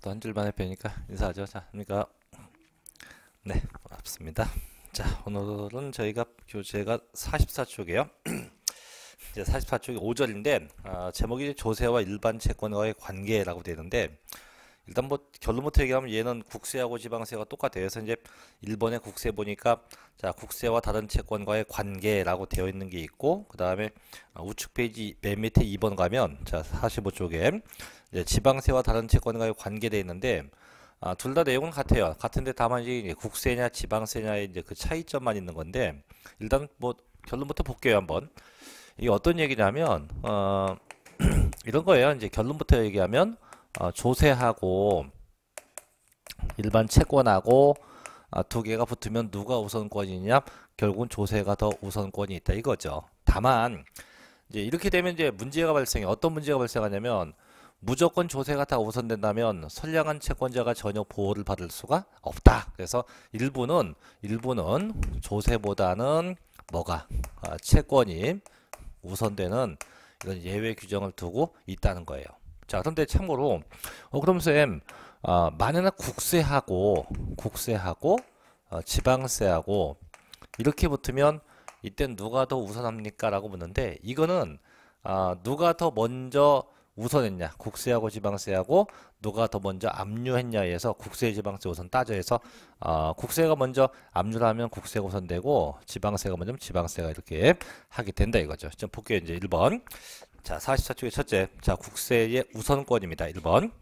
또 한 줄만에 뵈니까 인사하죠. 자, 그러니까 네, 반갑습니다. 자, 오늘은 저희가 교재가 44쪽이에요. 이제 44쪽이 5절인데 아, 제목이 조세와 일반 채권과의 관계라고 되는데 일단 뭐 결론부터 얘기하면 얘는 국세하고 지방세가 똑같아요. 그래서 이제 일본의 국세 보니까 자 국세와 다른 채권과의 관계라고 되어 있는 게 있고 그 다음에 아, 우측 페이지 맨 밑에 2번 가면 자 45쪽에 이제 예, 지방세와 다른 채권과 의관계되어 있는데 아, 둘다 내용은 같아요. 같은데 다만 이제 국세냐 지방세냐의 이제 그 차이점만 있는 건데 일단 뭐 결론부터 볼게요 한번. 이게 어떤 얘기냐면 어, 이런 거예요. 이제 결론부터 얘기하면 어, 조세하고 일반 채권하고 아, 두 개가 붙으면 누가 우선권이냐? 결국은 조세가 더 우선권이 있다 이거죠. 다만 이제 이렇게 되면 이제 문제가 발생해. 어떤 문제가 발생하냐면 무조건 조세가 다 우선된다면 선량한 채권자가 전혀 보호를 받을 수가 없다. 그래서 일부는 일부는 조세보다는 뭐가 아, 채권이 우선되는 이런 예외 규정을 두고 있다는 거예요. 자 그런데 참고로 어, 그럼 쌤 아, 만에나 국세하고 국세하고 어, 지방세하고 이렇게 붙으면 이때 누가 더 우선합니까? 라고 묻는데 이거는 아, 누가 더 먼저 우선했냐 국세하고 지방세하고 누가 더 먼저 압류했냐에 해서 국세 지방세 우선 따져 해서 어, 국세가 먼저 압류를 하면 국세가 우선되고 지방세가 먼저 지방세가 이렇게 하게 된다 이거죠 좀 볼게요 이제 1번 자 44쪽의 첫째 자 국세의 우선권입니다 1번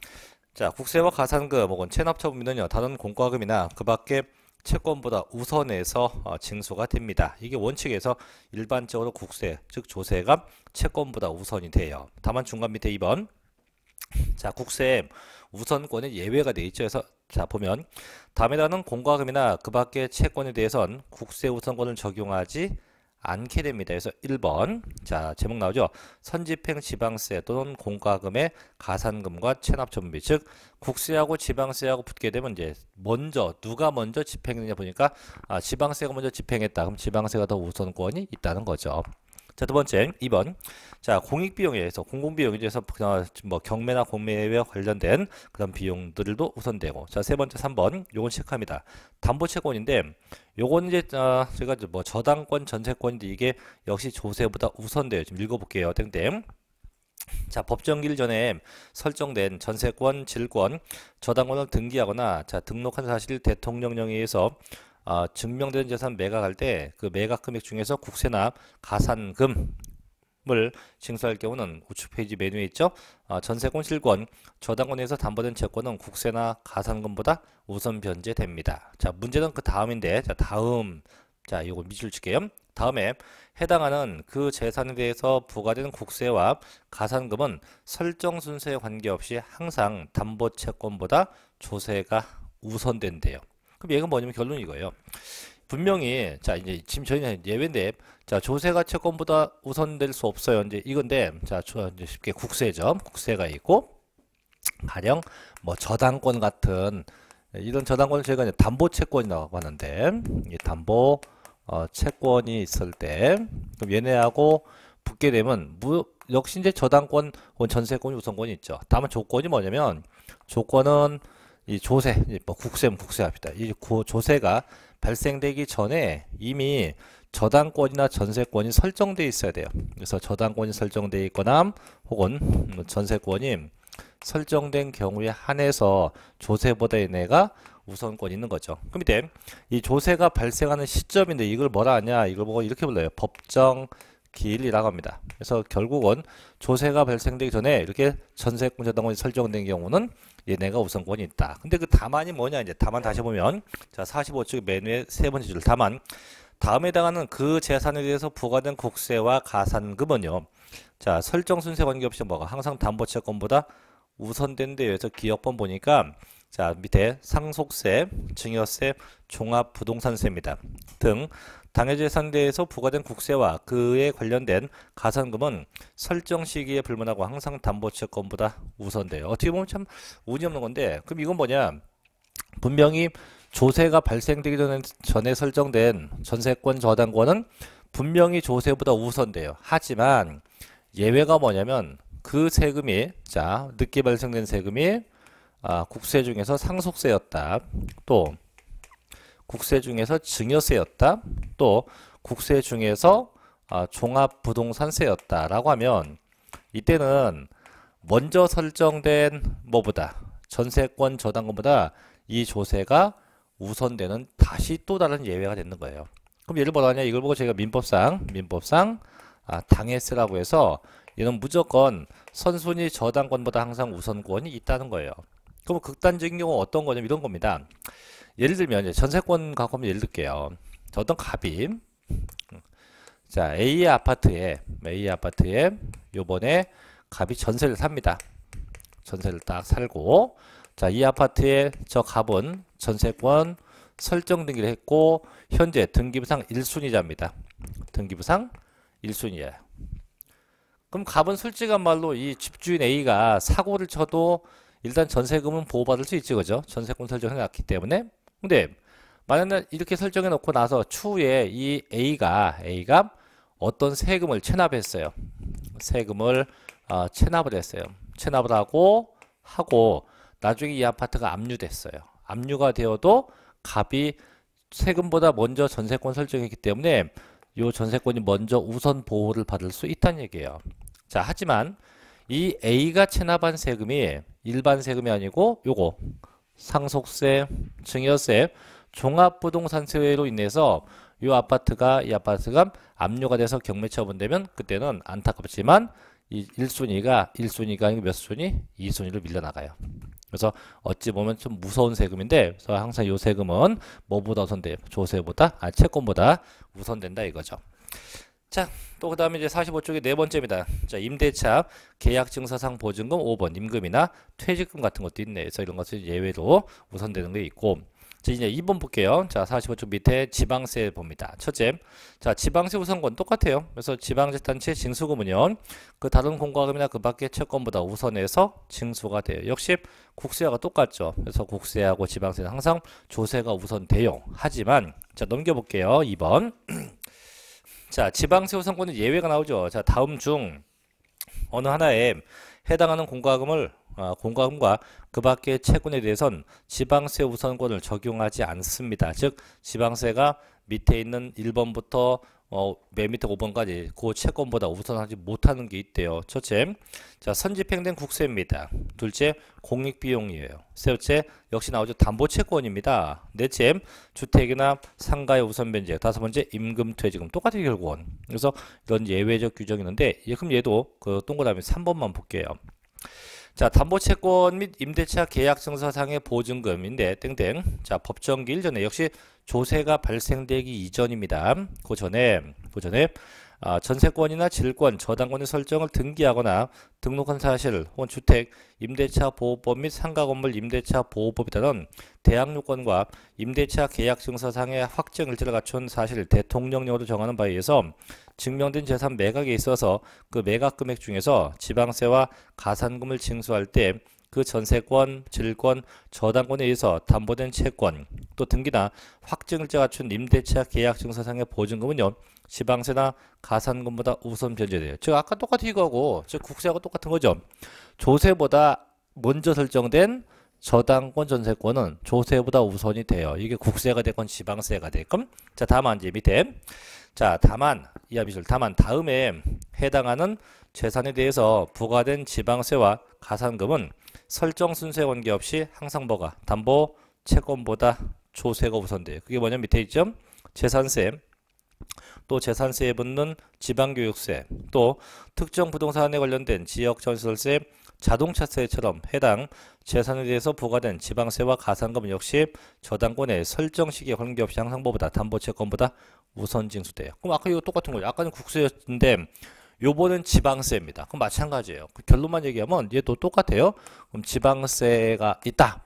자 국세와 가산금 혹은 체납처분비는요 다른 공과금이나 그 밖에 채권보다 우선해서 어, 징수가 됩니다. 이게 원칙에서 일반적으로 국세, 즉 조세가 채권보다 우선이 돼요. 다만 중간 밑에 2번 자 국세 우선권의 예외가 되어 있죠. 그래서 자 보면 다음에 다는 공과금이나 그 밖의 채권에 대해선 국세 우선권을 적용하지 않게 됩니다. 그래서 1번 자 제목 나오죠. 선집행 지방세 또는 공과금의 가산금과 체납전비 즉 국세하고 지방세하고 붙게 되면 이제 먼저 누가 먼저 집행했냐 느 보니까 아, 지방세가 먼저 집행했다. 그럼 지방세가 더 우선권이 있다는 거죠. 자, 두 번째, 2번. 자, 공익비용에 대해서 공공비용에 대해서 어, 뭐, 경매나 공매에 관련된 그런 비용들도 우선되고. 자, 세 번째, 3번. 요건 체크합니다. 담보채권인데, 요건 이제 아, 제가 이제 뭐 저당권 전세권인데 이게 역시 조세보다 우선돼요. 지금 읽어볼게요. 땡땡. 자 법정기일 전에 설정된 전세권, 질권, 저당권을 등기하거나 자 등록한 사실 대통령령에 의해서 어, 아, 증명된 재산 매각할 때 그 매각 금액 중에서 국세나 가산금 을 징수할 경우는 우측 페이지 메뉴에 있죠. 아, 전세권 실권, 저당권에서 담보된 채권은 국세나 가산금보다 우선 변제됩니다. 자, 문제는 그 다음인데, 자, 다음, 자, 이거미줄 칠게요. 다음에 해당하는 그 재산에 대해서 부과되는 국세와 가산금은 설정 순서에 관계없이 항상 담보 채권보다 조세가 우선된대요. 그럼 얘가 뭐냐면 결론이 이거예요. 분명히 자 이제 지금 저희는 예외인데 자 조세가 채권보다 우선될 수 없어요. 이제 이건데 자 이제 쉽게 국세죠. 국세가 있고 가령 뭐 저당권 같은 이런 저당권을 저희가 이제 담보 채권이라고 하는데 이 담보 어, 채권이 있을 때 그럼 얘네하고 붙게 되면 무, 역시 이제 저당권 전세권이 우선권이 있죠. 다만 조건이 뭐냐면 조건은 이 조세, 뭐 국세면 국세합니다. 이 조세가 발생되기 전에 이미 저당권이나 전세권이 설정돼 있어야 돼요. 그래서 저당권이 설정돼 있거나 혹은 전세권이 설정된 경우에 한해서 조세보다 얘네가 우선권이 있는 거죠. 그 밑에 이 조세가 발생하는 시점인데 이걸 뭐라 하냐 이걸 보고 이렇게 불러요. 법정 기일이라고 합니다. 그래서 결국은 조세가 발생되기 전에 이렇게 전세권 저당권이 설정된 경우는 얘네가 예, 우선권이 있다. 근데 그 다만이 뭐냐 이제 다만 다시 보면 자 45쪽 메뉴의 세 번째 줄 다만 다음에 해당하는 그 재산에 대해서 부과된 국세와 가산금은요. 자 설정 순세 관계없이 뭐가 항상 담보 채권보다 우선된데 의해서 기억번 보니까 자 밑에 상속세, 증여세, 종합부동산세입니다. 등 당해재산대에서 부과된 국세와 그에 관련된 가산금은 설정 시기에 불문하고 항상 담보채권보다 우선돼요. 어떻게 보면 참 운이 없는 건데 그럼 이건 뭐냐? 분명히 조세가 발생되기 전에, 전에 설정된 전세권 저당권은 분명히 조세보다 우선돼요. 하지만 예외가 뭐냐면 그 세금이 자 늦게 발생된 세금이 아, 국세 중에서 상속세였다. 또 국세 중에서 증여세였다. 또 국세 중에서 아, 종합부동산세였다라고 하면 이때는 먼저 설정된 뭐보다 전세권 저당권보다 이 조세가 우선되는 다시 또 다른 예외가 되는 거예요. 그럼 예를 뭐하냐 이걸 보고 제가 민법상 민법상 아, 당해쓰라고 해서 얘는 무조건 선순위 저당권보다 항상 우선권이 있다는 거예요. 그럼 극단적인 경우 어떤 거냐면 이런 겁니다. 예를 들면 전세권 갖고 오면 예를 들게요. 어떤 갑이 자 A의 아파트에 A의 아파트에 요번에 갑이 전세를 삽니다. 전세를 딱 살고 자이 아파트에 저 갑은 전세권 설정 등기를 했고 현재 등기부상 1순위자입니다. 등기부상 1순위자 그럼 갑은 솔직한 말로 이 집주인 A가 사고를 쳐도 일단 전세금은 보호받을 수 있지 그죠? 전세권 설정해놨기 때문에 근데 만약 에 이렇게 설정해 놓고 나서 추후에 이 A가 A가 어떤 세금을 체납했어요. 세금을 어, 체납을 했어요. 체납을 하고 하고 나중에 이 아파트가 압류됐어요. 압류가 되어도 갑이 세금보다 먼저 전세권 설정했기 때문에 이 전세권이 먼저 우선 보호를 받을 수 있다는 얘기예요. 자, 하지만 이 A가 체납한 세금이 일반 세금이 아니고 요거 상속세, 증여세, 종합부동산세로 인해서 이 아파트가 이 아파트가 압류가 돼서 경매 처분되면 그때는 안타깝지만 이 1순위가 1순위가 아니고 몇 순위? 2순위로 밀려나가요. 그래서 어찌 보면 좀 무서운 세금인데 그래서 항상 요 세금은 뭐보다 우선돼? 조세보다 아 채권보다 우선된다 이거죠. 자, 또 그 다음에 이제 45쪽의 네 번째입니다. 자, 임대차, 계약증서상 보증금 5번, 임금이나 퇴직금 같은 것도 있네. 그래서 이런 것은 예외로 우선되는 게 있고. 자, 이제 2번 볼게요. 자, 45쪽 밑에 지방세 봅니다. 첫째, 자, 지방세 우선권 똑같아요. 그래서 지방재단체 징수금은요, 그 다른 공과금이나 그 밖의 채권보다 우선해서 징수가 돼요. 역시 국세하고 똑같죠. 그래서 국세하고 지방세는 항상 조세가 우선돼요. 하지만, 자, 넘겨볼게요. 2번. 자, 지방세후 선고는 예외가 나오죠. 자, 다음 중 어느 하나에 해당하는 공과금을 어, 공과금과 그 밖의 채권에 대해선 지방세 우선권을 적용하지 않습니다. 즉 지방세가 밑에 있는 1번부터 어, 맨미에 5번까지 그 채권보다 우선하지 못하는 게 있대요. 첫째, 자 선집행된 국세입니다. 둘째, 공익비용이에요. 세째, 역시 나오죠. 담보채권입니다. 넷째, 주택이나 상가의 우선 변제. 다섯 번째, 임금퇴직금. 똑같은 결국은. 그래서 이런 예외적 규정이 있는데 예, 그럼 얘도 그 동그라미 3번만 볼게요. 자, 담보채권 및 임대차 계약증서상의 보증금인데 땡땡. 자, 법정기 일전에 역시 조세가 발생되기 이전입니다. 그 전에 그 전에 아, 전세권이나 질권, 저당권의 설정을 등기하거나 등록한 사실 혹은 주택, 임대차 보호법 및 상가 건물 임대차 보호법에 따른 대항 요건과 임대차 계약증서상의 확정 일지를 갖춘 사실 대통령령으로 정하는 바에 의해서 증명된 재산 매각에 있어서 그 매각 금액 중에서 지방세와 가산금을 징수할 때 그 전세권, 질권, 저당권에 의해서 담보된 채권, 또 등기나 확증일자 갖춘 임대차 계약 증서상의 보증금은요. 지방세나 가산금보다 우선 변제돼요. 즉 아까 똑같이 이거고 즉 국세하고 똑같은 거죠. 조세보다 먼저 설정된 저당권 전세권은 조세보다 우선이 돼요. 이게 국세가 됐건 지방세가 됐건 자 다만 이제 밑에 자, 다만 이하 미술 다만 다음에 해당하는 재산에 대해서 부과된 지방세와 가산금은 설정 순서에 관계없이 항상 뭐가 담보 채권보다 조세가 우선돼. 요 그게 뭐냐 밑에 있죠? 재산세, 또 재산세에 붙는 지방교육세, 또 특정 부동산에 관련된 지역 전설세, 자동차세처럼 해당 재산에 대해서 부과된 지방세와 가산금 역시 저당권의 설정시기에 관계없이 항상 보다 담보채권보다 우선 징수돼요. 그럼 아까 이거 똑같은 거예요. 아까는 국세였는데 요번은 지방세입니다. 그럼 마찬가지예요. 그 결론만 얘기하면 얘도 똑같아요. 그럼 지방세가 있다.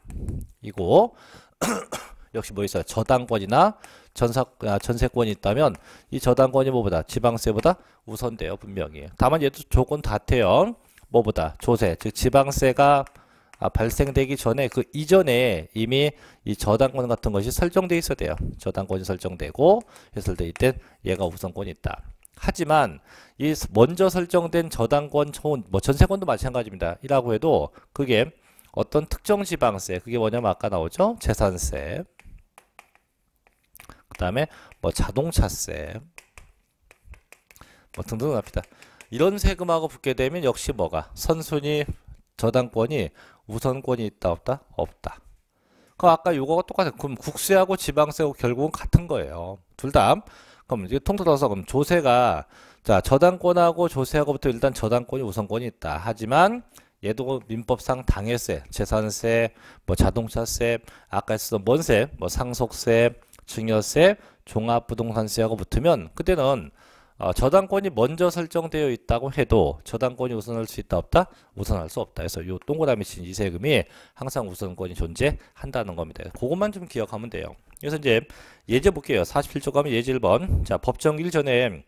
이고 역시 뭐 있어요? 저당권이나 전사, 아, 전세권이 있다면 이 저당권이 뭐보다 지방세보다 우선돼요. 분명히. 다만 얘도 조건 다태요. 뭐보다 조세 즉 지방세가 아, 발생되기 전에 그 이전에 이미 이 저당권 같은 것이 설정돼 있어야 돼요. 저당권이 설정되고 해설돼 있든 얘가 우선권이 있다. 하지만 이 먼저 설정된 저당권 뭐 전세권도 마찬가지입니다. 이라고 해도 그게 어떤 특정 지방세 그게 뭐냐면 아까 나오죠 재산세 그 다음에 뭐 자동차세 뭐 등등 합니다 이런 세금하고 붙게 되면 역시 뭐가 선순위 저당권이 우선권이 있다 없다 없다. 그 아까 요거가 똑같아 그럼 국세하고 지방세하고 결국은 같은 거예요. 둘 다. 그럼 이게 통틀어서 그럼 조세가 자 저당권하고 조세하고부터 일단 저당권이 우선권이 있다. 하지만 얘도 민법상 당해세, 재산세, 뭐 자동차세, 아까 했었던 뭔세, 뭐 상속세, 증여세, 종합부동산세하고 붙으면 그때는 어, 저당권이 먼저 설정되어 있다고 해도 저당권이 우선할 수 있다 없다? 우선할 수 없다. 그래서 이 동그라미 친이 세금이 항상 우선권이 존재한다는 겁니다. 그것만 좀 기억하면 돼요. 그래서 이제 예제 볼게요. 47조가 면 예제 1번. 자, 법정 일전에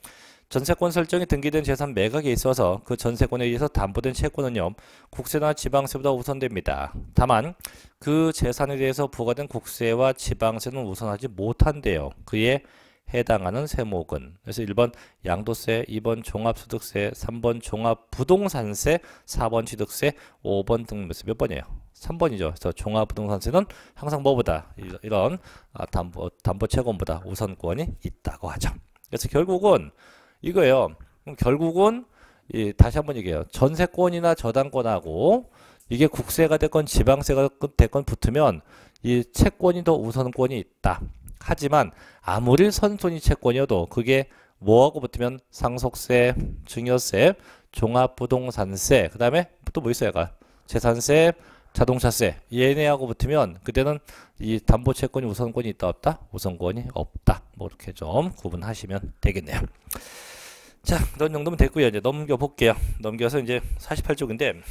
전세권 설정이 등기된 재산 매각에 있어서 그 전세권에 의해서 담보된 채권은요 국세나 지방세보다 우선됩니다. 다만 그 재산에 대해서 부과된 국세와 지방세는 우선하지 못한대요. 그의 해당하는 세목은 그래서 1번 양도세, 2번 종합소득세, 3번 종합부동산세, 4번 취득세, 5번 등록세 몇 번이에요? 3번이죠. 그래서 종합부동산세는 항상 뭐보다 이런 아, 담보 담보채권보다 우선권이 있다고 하죠. 그래서 결국은 이거예요. 결국은 이, 다시 한번 얘기해요. 전세권이나 저당권하고 이게 국세가 됐건 지방세가 됐건 붙으면 이 채권이 더 우선권이 있다. 하지만 아무리 선순위 채권이어도 그게 뭐하고 붙으면 상속세, 증여세, 종합부동산세, 그 다음에 또 뭐 있어요? 약간 재산세, 자동차세 얘네하고 붙으면 그때는 이 담보채권이 우선권이 있다 없다? 우선권이 없다. 뭐 이렇게 좀 구분하시면 되겠네요. 자, 이런 정도면 됐고요. 이제 넘겨볼게요. 넘겨서 이제 48쪽인데 음.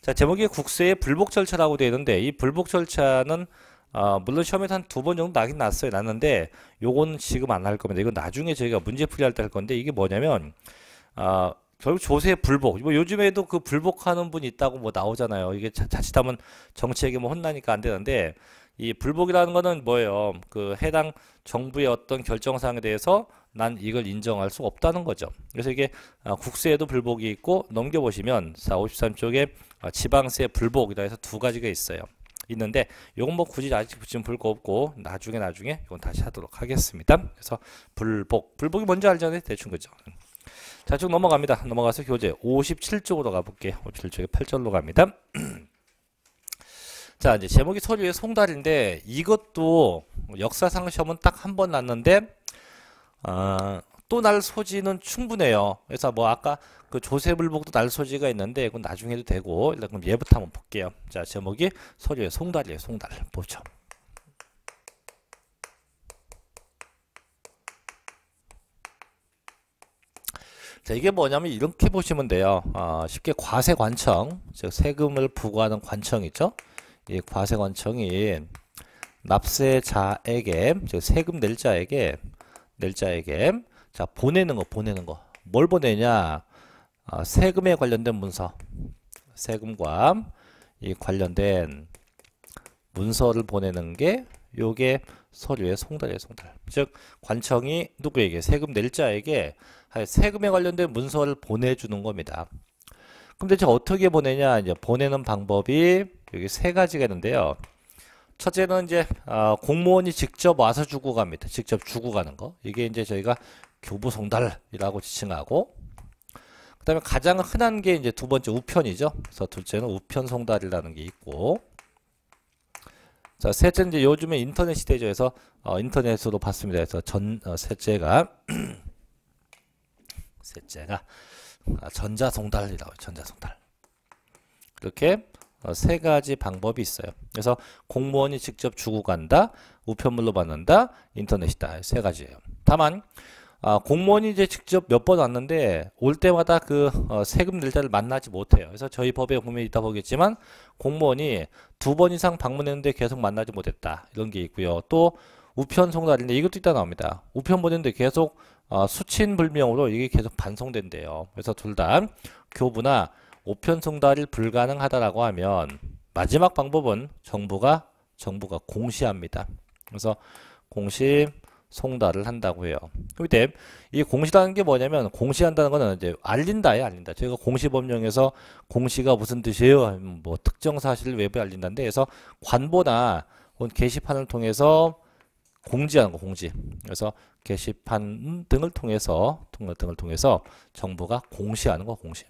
자 제목이 국세의 불복 절차라고 되어 있는데 이 불복 절차는 어, 물론 시험에한 두 번 정도 나긴 났어요. 났는데 요건 지금 안 할 겁니다. 이건 나중에 저희가 문제 풀이할 때 할 건데 이게 뭐냐면 아 결국 조세 불복. 뭐 요즘에도 그 불복하는 분이 있다고 뭐 나오잖아요. 이게 자, 자칫하면 정치에게 뭐 혼나니까 안 되는데 이 불복이라는 거는 뭐예요? 그 해당 정부의 어떤 결정 사항에 대해서 난 이걸 인정할 수 없다는 거죠. 그래서 이게 아, 국세에도 불복이 있고 넘겨보시면 453쪽에 아, 지방세 불복이라 해서 두 가지가 있어요. 있는데 이건 뭐 굳이 아직 지금 볼 거 없고 나중에 나중에 이건 다시 하도록 하겠습니다. 그래서 불복. 불복이 뭔지 알잖아요. 네, 대충 그죠. 자, 쭉 넘어갑니다. 넘어가서 교재 57쪽으로 가볼게요. 57쪽에 8절로 갑니다. 자, 이제 제목이 서류의 송달인데 이것도 역사상 시험은 딱 한 번 났는데 아, 어, 또날 소지는 충분해요. 그래서 뭐 아까 그 조세불복도 날 소지가 있는데 그건 나중에 해도 되고 일단 그럼 얘부터 한번 볼게요. 자 제목이 서류의 송달이에요. 송달 보죠. 자, 이게 뭐냐면 이렇게 보시면 돼요. 어, 쉽게 과세 관청, 즉 세금을 부과하는 관청이죠. 이 과세 관청이 납세자에게, 즉 세금 낼 자에게 낼 자에게 자, 보내는 거, 보내는 거. 뭘 보내냐? 어, 세금에 관련된 문서. 세금과 이 관련된 문서를 보내는 게 요게 서류의 송달이에요, 송달. 즉 관청이 누구에게 세금 낼 자에게 세금에 관련된 문서를 보내 주는 겁니다. 근데 대체 어떻게 보내냐? 이제 보내는 방법이 여기 세 가지가 있는데요. 첫째는 이제 어, 공무원이 직접 와서 주고 갑니다. 직접 주고 가는 거. 이게 이제 저희가 교부송달이라고 지칭하고 그 다음에 가장 흔한 게 이제 두 번째 우편이죠. 그래서 둘째는 우편성달이라는 게 있고 자셋째 이제 요즘에 인터넷 시대죠. 그래서 어, 인터넷으로 봤습니다. 그래서 전 어, 셋째가 셋째가 아, 전자송달이라고 전자송달 이렇게 어, 세 가지 방법이 있어요. 그래서 공무원이 직접 주고 간다, 우편물로 받는다, 인터넷이다 세 가지예요. 다만 아, 공무원이 이제 직접 몇 번 왔는데 올 때마다 그 어, 세금 낼자를 만나지 못해요. 그래서 저희 법에 보면 있다 보겠지만 공무원이 두 번 이상 방문했는데 계속 만나지 못했다 이런 게 있고요. 또 우편 송달인데 이것도 있다 나옵니다. 우편 보냈는데 계속 어, 수친 불명으로 이게 계속 반송된대요. 그래서 둘 다 교부나 우편 송달이 불가능하다라고 하면 마지막 방법은 정부가 정부가 공시합니다. 그래서 공시 송달을 한다고 해요. 그때 이 공시라는 게 뭐냐면 공시한다는 거는 이제 알린다예 알린다. 저희가 공시법령에서 공시가 무슨 뜻이에요? 뭐 특정 사실을 외부에 알린다는데 그서 관보나 혹은 게시판을 통해서 공지하는 거 공지. 그래서 게시판 등을 통해서 등을 통해서 정부가 공시하는 거 공시.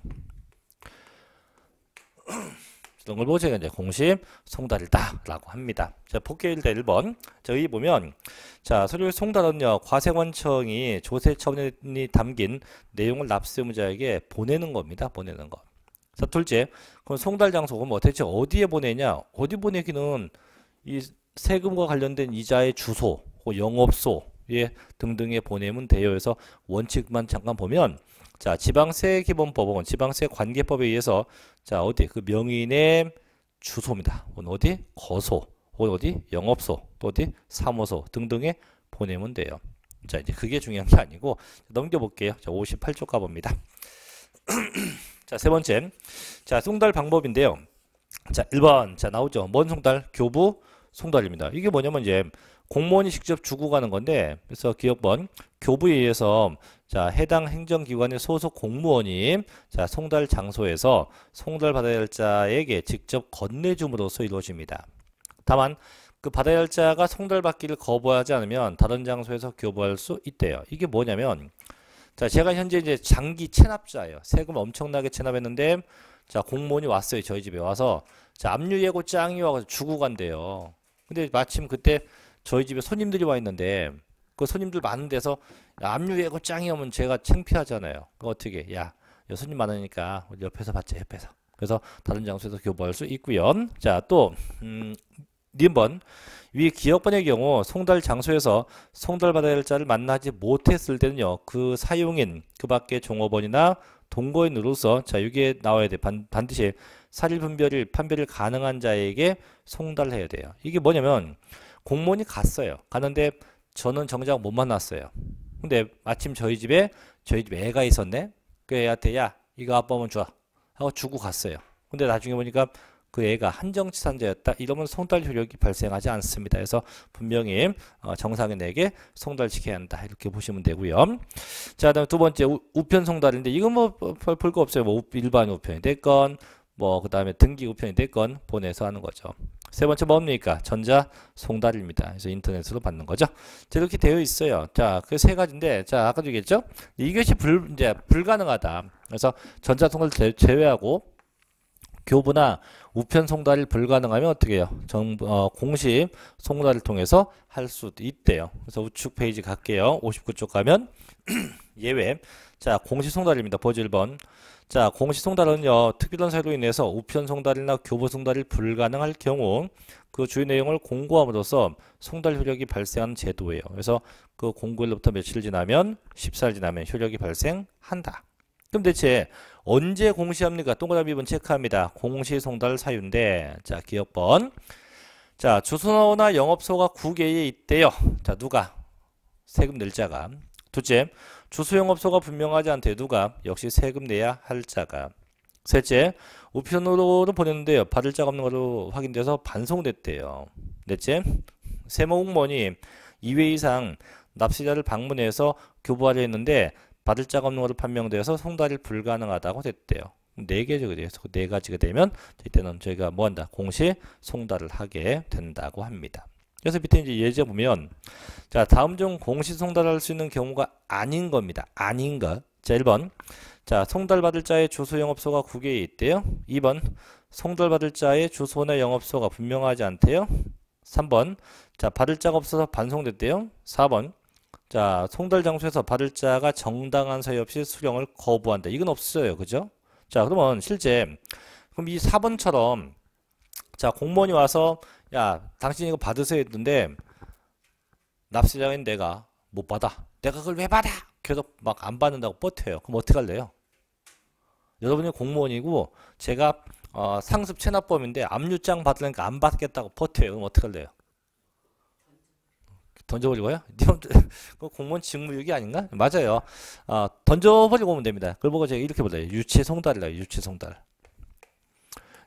등을 보시게 이제 공심 송달이다라고 합니다. 자, 복귀일대 1번. 자, 여기 보면 자, 서류 송달은요. 과세원청이 조세청이 담긴 내용을 납세의자에게 보내는 겁니다. 보내는 거. 자, 둘째. 그럼 송달 장소금 뭐 대체 어디에 보내냐? 어디 보내기는 이 세금과 관련된 이자의 주소, 뭐 영업소 예, 등등에 보내면 돼요. 그래서 원칙만 잠깐 보면 자, 지방세 기본법은 지방세 관계법에 의해서 자, 어디 그 명인의 주소입니다. 어디 거소, 혹은 어디 영업소, 또 어디 사무소 등등에 보내면 돼요. 자, 이제 그게 중요한 게 아니고 넘겨 볼게요. 자, 58쪽 가 봅니다. 자, 세 번째. 자, 송달 방법인데요. 자, 1번. 자, 나오죠. 먼 송달 교부 송달입니다. 이게 뭐냐면 이제 공무원이 직접 주고 가는 건데 그래서 기억번 교부에 의해서 자 해당 행정기관의 소속 공무원이 자 송달 장소에서 송달 받아야 할 자에게 직접 건네줌으로써 이루어집니다. 다만 그 받아야 할 자가 송달받기를 거부하지 않으면 다른 장소에서 교부할 수 있대요. 이게 뭐냐면 자 제가 현재 이제 장기 체납자예요. 세금 엄청나게 체납했는데 자 공무원이 왔어요. 저희 집에 와서 자압류예고짱이 와서 주고 간대요. 근데 마침 그때 저희 집에 손님들이 와 있는데 그 손님들 많은 데서 압류 예고 짱이 오면 제가 창피하잖아요. 그 어떻게 야 손님 많으니까 옆에서 봤자 옆에서. 그래서 다른 장소에서 교부할 수 있고요. 자, 또 음, 2번 위 기억번의 경우 송달 장소에서 송달받아야 할 자를 만나지 못했을 때는요. 그 사용인 그밖의 종업원이나 동거인으로서 자 여기에 나와야 돼. 반, 반드시 사실 분별일 판별이 가능한 자에게 송달해야 돼요. 이게 뭐냐면 공무원이 갔어요. 갔는데 저는 정작 못 만났어요. 근데 마침 저희 집에 저희 집 애가 있었네. 그 애한테 야 이거 아빠 한번 줘 하고 주고 갔어요. 근데 나중에 보니까 그 애가 한정치산자였다. 이러면 송달 효력이 발생하지 않습니다. 그래서 분명히 어, 정상인에게 송달시켜야 한다. 이렇게 보시면 되고요. 자, 다음 두 번째 우, 우편 송달인데 이건 뭐, 뭐 별거 없어요. 뭐 일반 우편이 됐건 뭐그 다음에 등기 우편이 됐건 보내서 하는 거죠. 세 번째 뭡니까? 전자 송달입니다. 그래서 인터넷으로 받는 거죠. 자, 이렇게 되어 있어요. 자, 그 세 가지인데, 자, 아까도 얘기했죠? 이것이 불, 이제 불가능하다. 그래서 전자 송달을 제외하고 교부나 우편 송달이 불가능하면 어떻게 해요? 정, 어, 공식 송달을 통해서 할수 있대요. 그래서 우측 페이지 갈게요. 59쪽 가면 예외. 자, 공시 송달입니다. 버즈 1번. 자, 공시 송달은요. 특별한 사유로 인해서 우편 송달이나 교부 송달이 불가능할 경우 그 주요 내용을 공고함으로써 송달 효력이 발생한 제도예요. 그래서 그 공고일로부터 며칠 지나면 14일 지나면 효력이 발생한다. 그럼 대체 언제 공시합니까? 동그라미 2번 체크합니다. 공시 송달 사유인데 자, 기억번. 자, 주소나 영업소가 9개에 있대요. 자, 누가? 세금 낼자가. 둘째, 주소용업소가 분명하지 않대 누가 역시 세금 내야 할 자가. 셋째, 우편으로는 보냈는데요. 받을 자가 없는 걸로 확인돼서 반송됐대요. 넷째, 세모 공무원이 2회 이상 납세자를 방문해서 교부하려 했는데 받을 자가 없는 걸로 판명되어서 송달이 불가능하다고 됐대요. 네 개죠. 그래서 그 네 가지가 되면 이때는 저희가 뭐 한다? 공시 송달을 하게 된다고 합니다. 그래서 밑에 이제 예제 보면 자 다음 중 공시 송달할 수 있는 경우가 아닌 겁니다. 아닌 것. 자 1번 자 송달받을 자의 주소 영업소가 국외에 있대요. 2번 송달받을 자의 주소나 영업소가 분명하지 않대요. 3번 자 받을 자가 없어서 반송됐대요. 4번 자 송달 장소에서 받을 자가 정당한 사유 없이 수령을 거부한다. 이건 없어요. 그죠? 자 그러면 실제 그럼 이 4번처럼 자 공무원이 와서 야 당신 이거 받으세요 했는데 납세자인 내가 못 받아 내가 그걸 왜 받아 계속 막 안 받는다고 버텨요 그럼 어떻게 할래요 여러분이 공무원이고 제가 어, 상습 체납범인데 압류장 받으려니까 안 받겠다고 버텨요 그럼 어떻게 할래요 던져버리고요 그 공무원 직무유기 아닌가 맞아요 어, 던져버리고 오면 됩니다 그걸 보고 제가 이렇게 보자요 유치송달이라 유치송달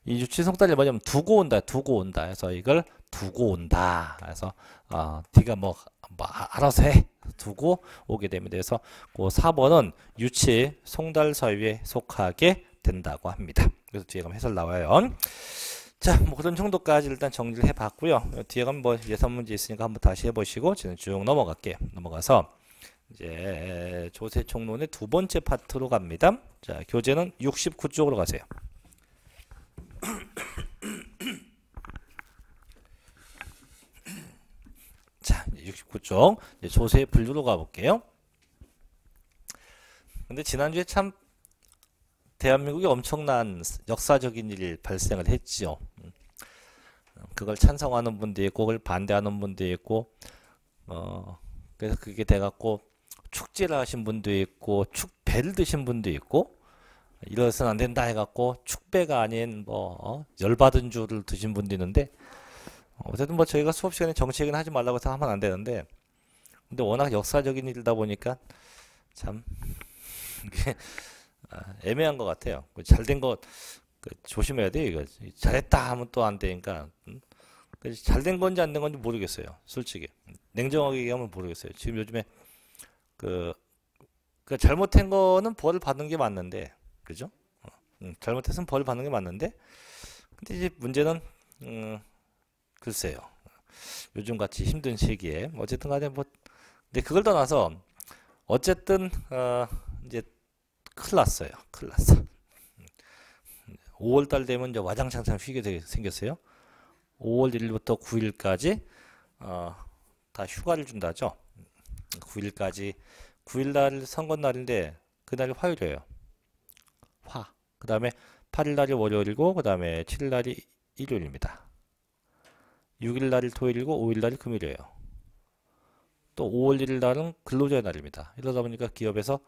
이지속달이 뭐냐면 두고 온다, 두고 온다. 해서 이걸 두고 온다. 해서 어, 네가 뭐, 뭐 아, 알아서 해. 두고 오게 됩니다. 그래서 그 4번은 유치 송달서유에 속하게 된다고 합니다. 그래서 뒤에 가면 해설 나와요. 자, 뭐 그런 정도까지 일단 정리를 해봤고요. 뒤에 가면 뭐 예선 문제 있으니까 한번 다시 해보시고 저는 쭉 넘어갈게요. 넘어가서 이제 조세총론의 두 번째 파트로 갑니다. 자, 교재는 69쪽으로 가세요. 자, 69쪽 소수의 분류로 가볼게요. 근데 지난주에 참 대한민국이 엄청난 역사적인 일이 발생을 했지요. 그걸 찬성하는 분도 있고, 그걸 반대하는 분도 있고, 어, 그래서 그게 돼갖고 축제를 하신 분도 있고, 축배를 드신 분도 있고, 이러선안 된다 해갖고 축배가 아닌 뭐 어? 열받은 줄을 드신 분도 있는데 어, 어쨌든 뭐 저희가 수업 시간에 정책은 하지 말라고 해서 하면 안 되는데 근데 워낙 역사적인 일이다 보니까 참 이게 아, 애매한 것 같아요. 그 잘 된것 그 조심해야 돼 이거 잘했다 하면 또 안 되니까 음? 그 잘 된 건지 안 된 건지 모르겠어요. 솔직히 냉정하게 얘기하면 모르겠어요. 지금 요즘에 그, 그 그러니까 잘못된 거는 벌을 받는 게 맞는데 그죠? 어. 음, 잘못해서벌 받는 게 맞는데, 근데 이제 문제는, 음, 글쎄요. 요즘 같이 힘든 시기에, 어쨌든 간에 뭐, 근데 그걸 떠나서, 어쨌든, 어, 이제, 큰일 났어요. 큰일 났어. 5월달 음. 되면 이제 와장창창 쉬게 생겼어요. 5월 1일부터 9일까지, 어, 다 휴가를 준다죠. 9일까지, 9일날 선거날인데, 그날이 화요일이에요. 화. 그 다음에 8일날이 월요일이고 그 다음에 7일날이 일요일입니다. 6일날이 토요일이고 5일날이 금요일이에요. 또 5월 1일날은 근로자의 날입니다. 이러다 보니까 기업에서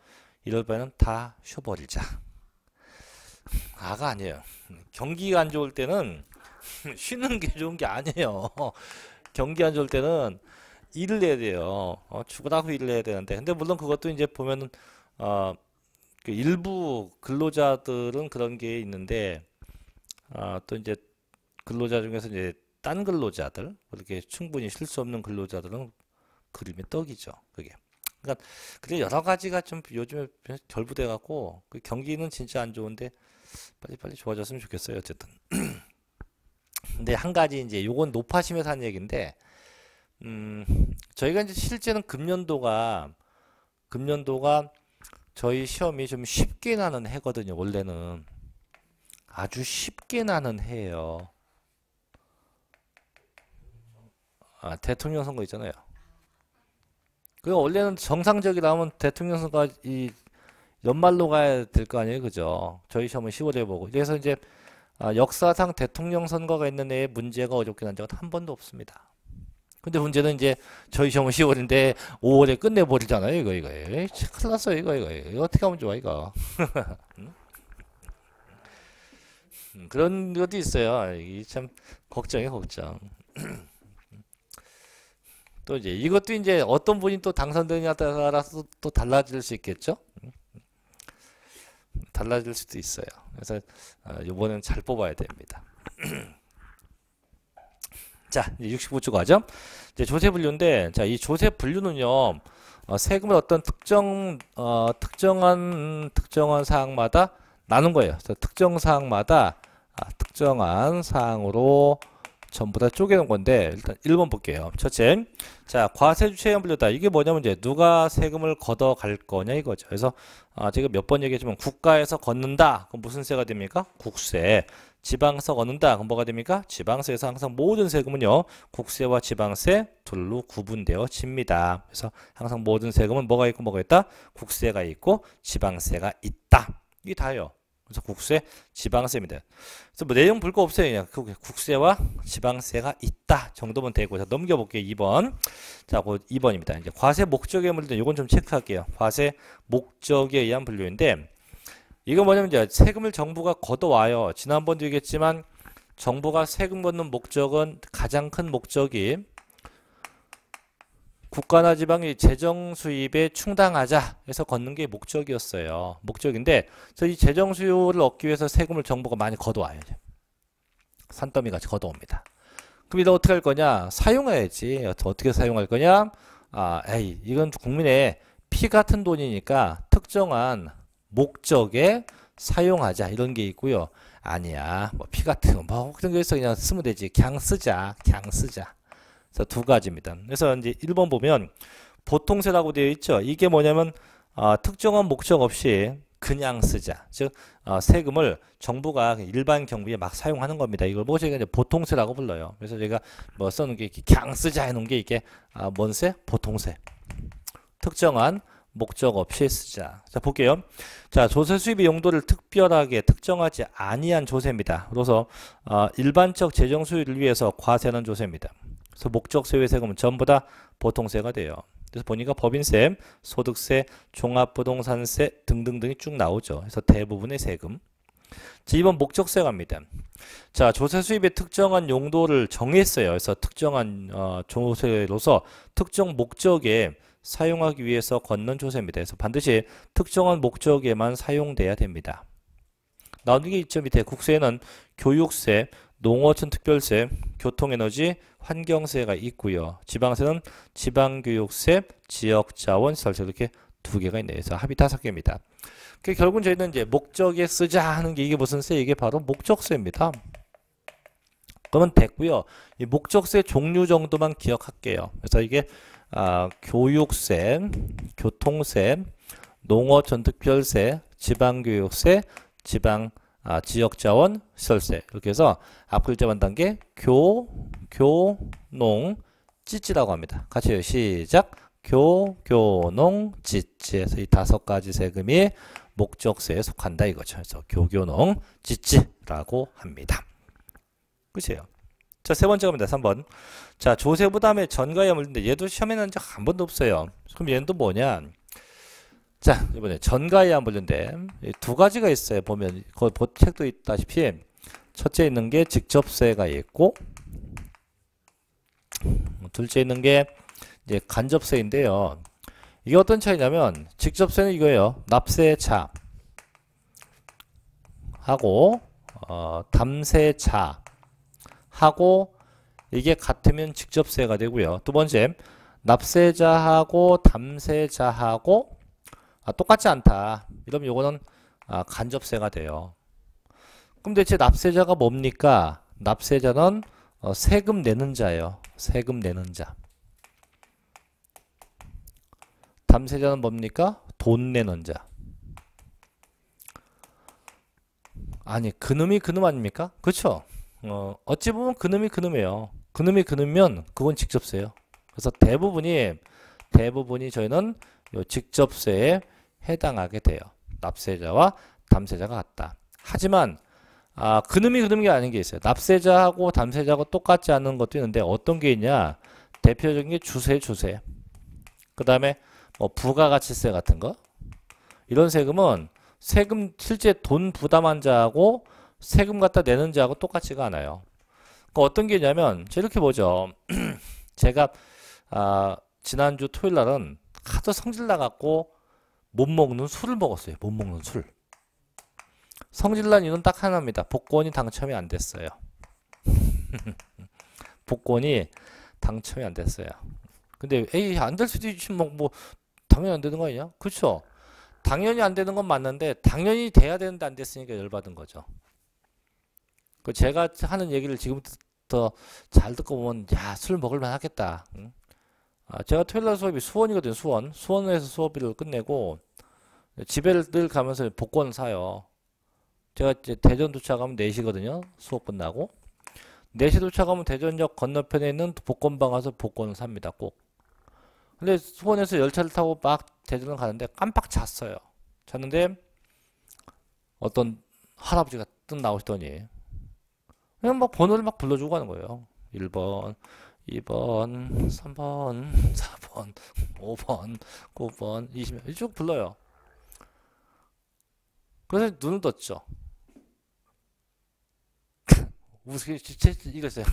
이럴 바에는 다 쉬어버리자. 아가 아니에요. 경기가 안 좋을 때는 쉬는 게 좋은 게 아니에요. 경기 안 좋을 때는 일을 해야 돼요. 어, 죽으라고 일을 해야 되는데. 근데 물론 그것도 이제 보면은, 어, 그 일부 근로자들은 그런 게 있는데 아 또 이제 근로자 중에서 이제 딴 근로자들 그렇게 충분히 쉴 수 없는 근로자들은 그림의 떡이죠. 그게. 그러니까 그래 여러 가지가 좀 요즘에 결부돼 갖고 그 경기는 진짜 안 좋은데 빨리빨리 좋아졌으면 좋겠어요. 어쨌든. 근데 한 가지 이제 요건 높아심에서 한 얘기인데 음, 저희가 이제 실제는 금년도가 금년도가 저희 시험이 좀 쉽게 나는 해거든요. 원래는 아주 쉽게 나는 해예요. 아, 대통령 선거 있잖아요. 그 원래는 정상적이라면 대통령 선거 이 연말로 가야 될 거 아니에요, 그죠? 저희 시험은 10월에 보고. 그래서 이제 아, 역사상 대통령 선거가 있는 해에 문제가 어렵게 난 적은 한 번도 없습니다. 근데 문제는 이제 저희 시험은 10월인데 5월에 끝내버리잖아요. 이거 이거. 예, 큰일 났어 이거 이거. 이거 어떻게 하면 좋아 이거. 음? 음, 그런 것도 있어요. 이참 걱정이 걱정. 또 이제 이것도 이제 어떤 분이 또 당선되느냐에 따라서 또 달라질 수 있겠죠. 달라질 수도 있어요. 그래서 이번엔 아, 잘 뽑아야 됩니다. 자, 이제 69조 가죠. 이제 조세 분류인데 자, 이 조세 분류는요. 어, 세금을 어떤 특정 어, 특정한 특정한 사항마다 나눈 거예요. 그래서 특정 사항마다 아, 특정한 사항으로 전부 다 쪼개는 건데 일단 1번 볼게요. 첫째, 자 과세 주체형 분류다. 이게 뭐냐면 이제 누가 세금을 걷어갈 거냐 이거죠. 그래서 아, 제가 몇 번 얘기했지만 국가에서 걷는다. 그럼 무슨 세가 됩니까? 국세. 지방세 얻는다. 그럼 뭐가 됩니까? 지방세에서 항상 모든 세금은요. 국세와 지방세 둘로 구분되어집니다. 그래서 항상 모든 세금은 뭐가 있고 뭐가 있다? 국세가 있고 지방세가 있다. 이게 다예요. 그래서 국세, 지방세입니다. 그래서 뭐 내용 볼거 없어요. 그냥 그 국세와 지방세가 있다 정도면 되고 자 넘겨볼게요. 2번 자, 그 2번입니다. 이제 과세 목적의 물들 이건 좀 체크할게요. 과세 목적에 의한 분류인데 이거 뭐냐면 이제 세금을 정부가 걷어와요. 지난번도 얘기했지만 정부가 세금 걷는 목적은 가장 큰 목적이 국가나 지방의 재정 수입에 충당하자 해서 걷는 게 목적이었어요. 목적인데 저래이 재정 수요를 얻기 위해서 세금을 정부가 많이 걷어와요. 산더미 같이 걷어옵니다. 그럼 이거 어떻게 할 거냐? 사용해야지. 어떻게 사용할 거냐? 아, 에이, 이건 국민의 피 같은 돈이니까 특정한 목적에 사용하자 이런 게 있고요. 아니야. 뭐 피 같은 거뭐 그런 거서 그냥 쓰면 되지. 그냥 쓰자. 그냥 쓰자. 그래서 두 가지입니다. 그래서 이제 1번 보면 보통세라고 되어 있죠. 이게 뭐냐면 어, 특정한 목적 없이 그냥 쓰자. 즉 어, 세금을 정부가 일반 경비에 막 사용하는 겁니다. 이걸 뭐저가 이제 보통세라고 불러요. 그래서 저가뭐 써놓은 게 그냥 쓰자 해놓은 게 이게 아, 뭔세? 보통세. 특정한 목적 없이 쓰자. 자, 볼게요. 자, 조세 수입의 용도를 특별하게 특정하지 아니한 조세입니다. 그래서 어, 일반적 재정 수익을 위해서 과세는 조세입니다. 그래서 목적 세외 세금은 전부 다 보통세가 돼요. 그래서 보니까 법인세, 소득세, 종합부동산세 등등등이 쭉 나오죠. 그래서 대부분의 세금. 자, 이번 목적세 갑니다. 자, 조세 수입의 특정한 용도를 정했어요. 그래서 특정한 어, 조세로서 특정 목적에 사용하기 위해서 걷는 조세입니다. 그래서 반드시 특정한 목적에만 사용돼야 됩니다. 나누기 2점 밑에 국세는 에 교육세, 농어촌 특별세, 교통에너지, 환경세가 있고요. 지방세는 지방교육세, 지역자원시설세 이렇게 두 개가 있네요. 그래서 합이 다섯 개입니다. 그 결국은 저희는 이제 목적에 쓰자 하는 게 이게 무슨 세? 이게 바로 목적세입니다. 그러면 됐고요. 이 목적세 종류 정도만 기억할게요. 그래서 이게 아, 교육세, 교통세, 농어전특별세, 지방교육세, 지방 아, 지역자원 시설세 이렇게 해서 앞 글자만 단계 교, 교, 농, 찌찌라고 합니다. 같이 시작 교, 교, 농, 찌찌해서이 다섯 가지 세금이 목적세에 속한다 이거죠. 그래서 교, 교, 농, 찌찌라고 합니다. 끝이에요. 자, 세 번째 겁니다. 3번. 자, 조세부 다음 전가에 물는데 얘도 시험에 난적한 번도 없어요. 그럼 얘는 또 뭐냐? 자, 이번에 전가에 물는데두 가지가 있어요. 보면 그 책도 있다시피 첫째 있는 게 직접세가 있고 둘째 있는 게 이제 간접세인데요. 이게 어떤 차이냐면 직접세는 이거예요. 납세자 하고 어, 담세자 하고 이게 같으면 직접세가 되고요. 두 번째 납세자하고 담세자하고 아, 똑같지 않다. 이러면 요거는 아, 간접세가 돼요. 그럼 대체 납세자가 뭡니까? 납세자는 어, 세금 내는 자예요. 세금 내는 자. 담세자는 뭡니까? 돈 내는 자. 아니 그놈이 그놈 아닙니까? 그쵸? 그렇죠? 어, 어찌 보면 그놈이 그놈이에요. 그놈이 그놈면 이 그건 직접세요. 그래서 대부분이 대부분이 저희는 요 직접세에 해당하게 돼요. 납세자와 담세자가 같다. 하지만 아, 그놈이 그놈이 아닌 게 있어요. 납세자하고 담세자하고 똑같지 않은 것도 있는데 어떤 게 있냐? 대표적인 게 주세 주세. 그다음에 뭐 부가가치세 같은 거. 이런 세금은 세금 실제 돈 부담한 자하고 세금 갖다 내는 자하고 똑같지가 않아요. 그 어떤 게냐면 이렇게 보죠. 제가 아, 지난주 토요일 날은 하도 성질 나갖고 못 먹는 술을 먹었어요. 못 먹는 술. 성질 난 이유는 딱 하나입니다. 복권이 당첨이 안 됐어요. 복권이 당첨이 안 됐어요. 근데 에이 안 될 수도 있지 뭐, 뭐 당연히 안 되는 거 아니냐? 그렇죠. 당연히 안 되는 건 맞는데 당연히 돼야 되는데 안 됐으니까 열받은 거죠. 그 제가 하는 얘기를 지금부터 잘 듣고 보면 야 술 먹을만 하겠다. 응? 아, 제가 토요일 날 수업이 수원이거든요. 수원 수원에서 수업을 끝내고 집에를 늘 가면서 복권 사요. 제가 이제 대전 도착하면 4시거든요. 수업 끝나고 4시 도착하면 대전역 건너편에 있는 복권방 가서 복권을 삽니다. 꼭. 근데 수원에서 열차를 타고 막 대전을 가는데 깜빡 잤어요. 잤는데 어떤 할아버지가 뜬 나오시더니 그냥 막 번호를 막 불러주고 하는 거예요. 1번, 2번, 3번, 4번, 5번, 9번, 20번 이쭉 불러요. 그래서 눈을 떴죠. 무슨 이랬어요.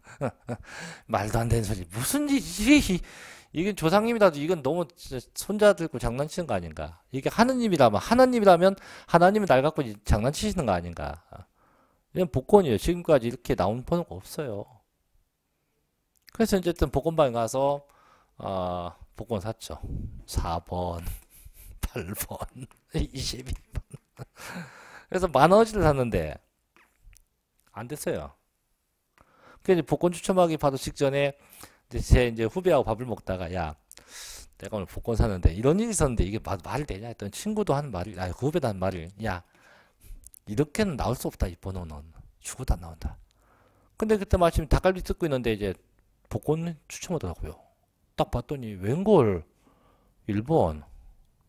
말도 안 되는 소리. 무슨 짓이 이게 조상님이라도 이건 너무 손자 들고 장난치는 거 아닌가? 이게 하느님이라면 하느님이라면 하나님이 날 갖고 장난치시는 거 아닌가? 이건 복권이에요. 지금까지 이렇게 나온 번호가 없어요. 그래서 어쨌든 복권방에 가서 어, 복권 샀죠. 4번, 8번, 22번. 그래서 만원어치를 샀는데 안 됐어요. 그래서 복권 추첨하기 바로 직전에 제 이제 후배하고 밥을 먹다가 야 내가 오늘 복권 샀는데 이런 일이 있었는데 이게 말, 이 되냐 했던 친구도 한 말이 아 후배도 한 말이 야 이렇게는 나올 수 없다 이 번호는 죽어도 안 나온다 근데 그때 마침 닭갈비 뜯고 있는데 이제 복권 추첨하더라고요 딱 봤더니 웬걸 1번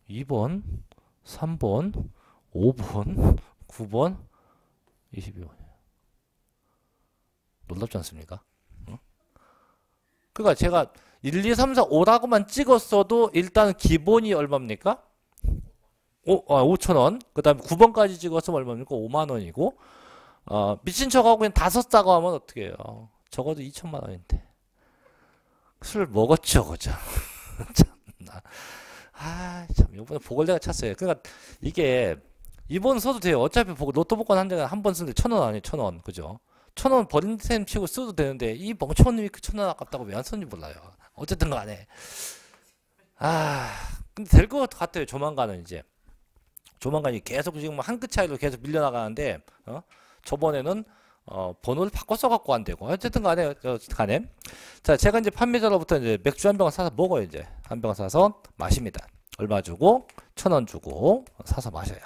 2번 3번 5번 9번 22번 놀랍지 않습니까? 응? 그러니까 제가 1, 2, 3, 4, 5라고만 찍었어도 일단 기본이 얼마입니까? 오, 아, 5천원. 그 다음에 9번까지 찍었으면 얼마입니까? 5만원이고. 어, 미친 척하고 그냥 다섯 자고 하면 어떻게 해요? 적어도 2천만 원인데. 술 먹었죠, 그죠? 참나. 아, 참, 요번에 보궐대가 찼어요. 그러니까 이게, 이번 써도 돼요. 어차피 보고 로또 복권 한 대가 한 번 쓰는데 천 원 아니에요, 천 원. 그죠? 천 원 버린 셈 치고 써도 되는데, 이 멍청한 이그 천 원 아깝다고 왜안 썼는지 몰라요. 어쨌든 간에. 아, 근데 될 것 같아요, 조만간은 이제. 조만간이 계속 지금 뭐 한끗 차이로 계속 밀려나가는데 어? 저번에는 어, 번호를 바꿔써 갖고 안 되고 어쨌든 간에 어, 간에 자 제가 이제 판매자로부터 이제 맥주 한 병 사서 먹어요 이제 한 병 사서 마십니다 얼마 주고 천 원 주고 사서 마셔요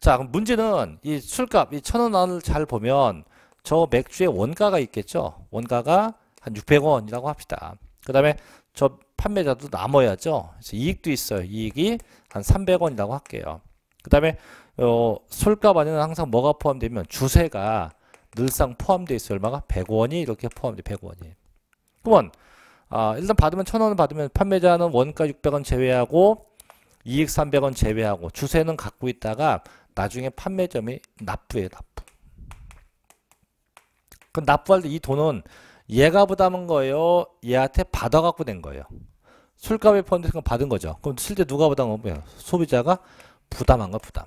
자 그럼 문제는 이 술값 이 천 원을 안잘 보면 저 맥주의 원가가 있겠죠 원가가 한 600원이라고 합시다 그 다음에 저 판매자도 남아야죠. 이익도 있어요. 이익이 한 300원이라고 할게요. 그 다음에 어, 솔값 안에는 항상 뭐가 포함되면 주세가 늘상 포함되어 있어요. 얼마가? 100원이 이렇게 포함돼 100원이. 그러면 아, 일단 받으면 1000원을 받으면 판매자는 원가 600원 제외하고 이익 300원 제외하고 주세는 갖고 있다가 나중에 판매점이 납부에 납부. 그 납부할 때 이 돈은 얘가 부담한 거예요. 얘한테 받아갖고 낸 거예요. 술값에 포함된 건 받은 거죠. 그럼 실제 누가 부담한 거예요? 소비자가 부담한 거 부담.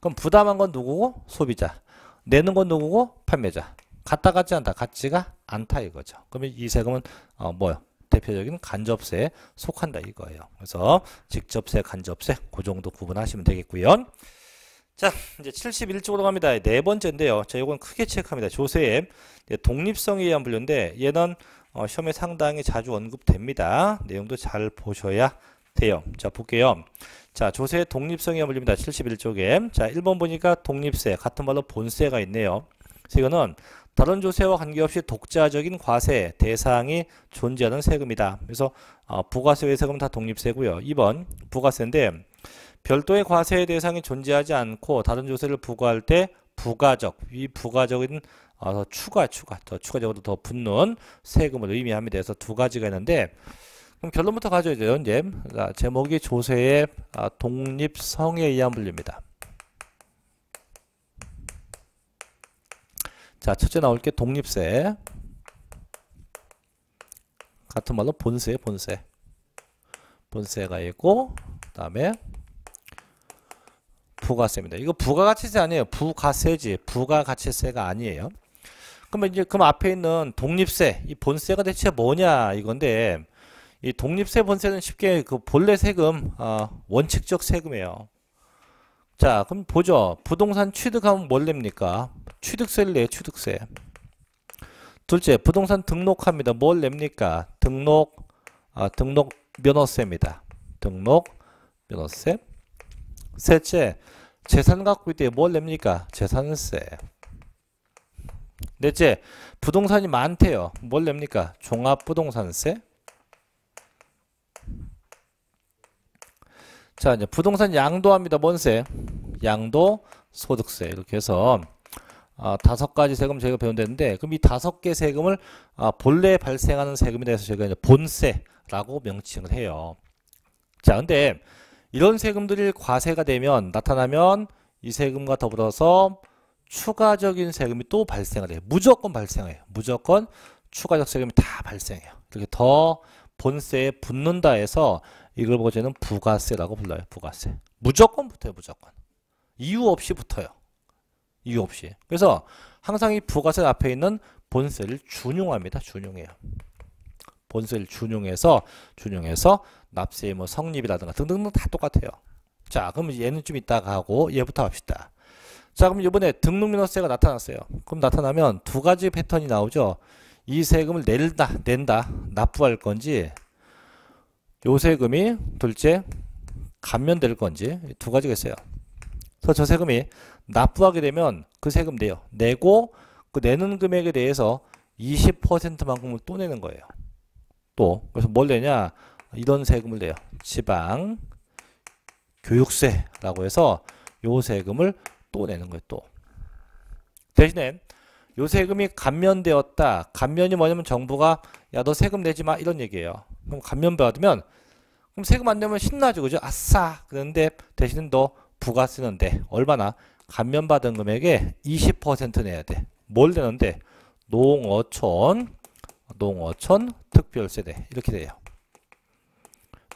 그럼 부담한 건 누구고? 소비자. 내는 건 누구고? 판매자. 같다 같지 않다. 가지가 않다 이거죠. 그러면 이 세금은 어, 뭐요? 대표적인 간접세에 속한다 이거예요. 그래서 직접세, 간접세 그 정도 구분하시면 되겠고요. 자, 이제 71쪽으로 갑니다. 네 번째인데요. 자, 이건 크게 체크합니다. 조세의 예, 독립성에 의한 분류인데 얘는 어, 시험에 상당히 자주 언급됩니다. 내용도 잘 보셔야 돼요. 자 볼게요. 자 조세의 독립성에 의한 분류입니다. 71쪽에 자 1번 보니까 독립세 같은 말로 본세가 있네요. 이거는 다른 조세와 관계없이 독자적인 과세 대상이 존재하는 세금이다. 그래서 어, 부가세 외세금은 다 독립세고요. 2번 부가세인데 별도의 과세의 대상이 존재하지 않고 다른 조세를 부과할 때 부가적 이 부가적인 어, 더 추가 추가 더 추가적으로 더 붙는 세금을 의미합니다. 그래서 두 가지가 있는데 그럼 결론부터 가져야돼 현재 제목이 조세의 아, 독립성에 의한 분류입니다. 자 첫째 나올 게 독립세 같은 말로 본세 본세 본세가 있고 그 다음에 부가세입니다. 이거 부가가치세 아니에요. 부가세지 부가가치세가 아니에요. 그러면 이제 그럼 앞에 있는 독립세, 이 본세가 대체 뭐냐 이건데 이 독립세 본세는 쉽게 그 본래 세금 어, 원칙적 세금이에요. 자, 그럼 보죠. 부동산 취득하면 뭘 냅니까? 취득세를 내 취득세. 둘째, 부동산 등록합니다. 뭘 냅니까? 등록, 아, 등록 면허세입니다. 등록 면허세. 셋째, 재산 갖고 있대 뭘 냅니까? 재산세. 넷째, 부동산이 많대요. 뭘 냅니까? 종합부동산세? 자, 이제 부동산 양도합니다. 뭔세? 양도 소득세. 이렇게 해서 아, 다섯 가지 세금 저희가 배운다는데 그럼 이 다섯 개 세금을 아, 본래 발생하는 세금에 대해서 저희가 이제 본세라고 명칭을 해요. 자, 근데 이런 세금들이 과세가 되면 나타나면 이 세금과 더불어서 추가적인 세금이 또 발생을 해요. 무조건 발생해요. 무조건 추가적 세금이 다 발생해요. 이렇게 더 본세에 붙는다 해서 이걸 보고 저는 부가세라고 불러요. 부가세. 무조건 붙어요. 무조건. 이유 없이 붙어요. 이유 없이. 그래서 항상 이 부가세 앞에 있는 본세를 준용합니다. 준용해요. 본세를 준용해서 준용해서 납세의 뭐 성립이라든가 등등등 다 똑같아요. 자, 그럼 얘는 좀 이따가 하고 얘부터 합시다. 자 그럼 이번에 등록민원세가 나타났어요. 그럼 나타나면 두 가지 패턴이 나오죠. 이 세금을 낸다 낸다 납부할 건지 요 세금이 둘째 감면될 건지 두 가지가 있어요. 그래서 저 세금이 납부하게 되면 그 세금 내요. 내고 그 내는 금액에 대해서 20%만큼을 또 내는 거예요. 또 그래서 뭘 내냐 이런 세금을 내요. 지방 교육세라고 해서 요 세금을 또 내는 거예요. 또. 대신에 요 세금이 감면되었다. 감면이 뭐냐면 정부가 야 너 세금 내지 마 이런 얘기예요. 그럼 감면 받으면 그럼 세금 안 내면 신나죠. 그죠? 아싸. 그런데 대신에 너 부가 쓰는데 얼마나 감면 받은 금액의 20% 내야 돼. 뭘 내는데 농어촌 농어촌 특별세대 이렇게 돼요.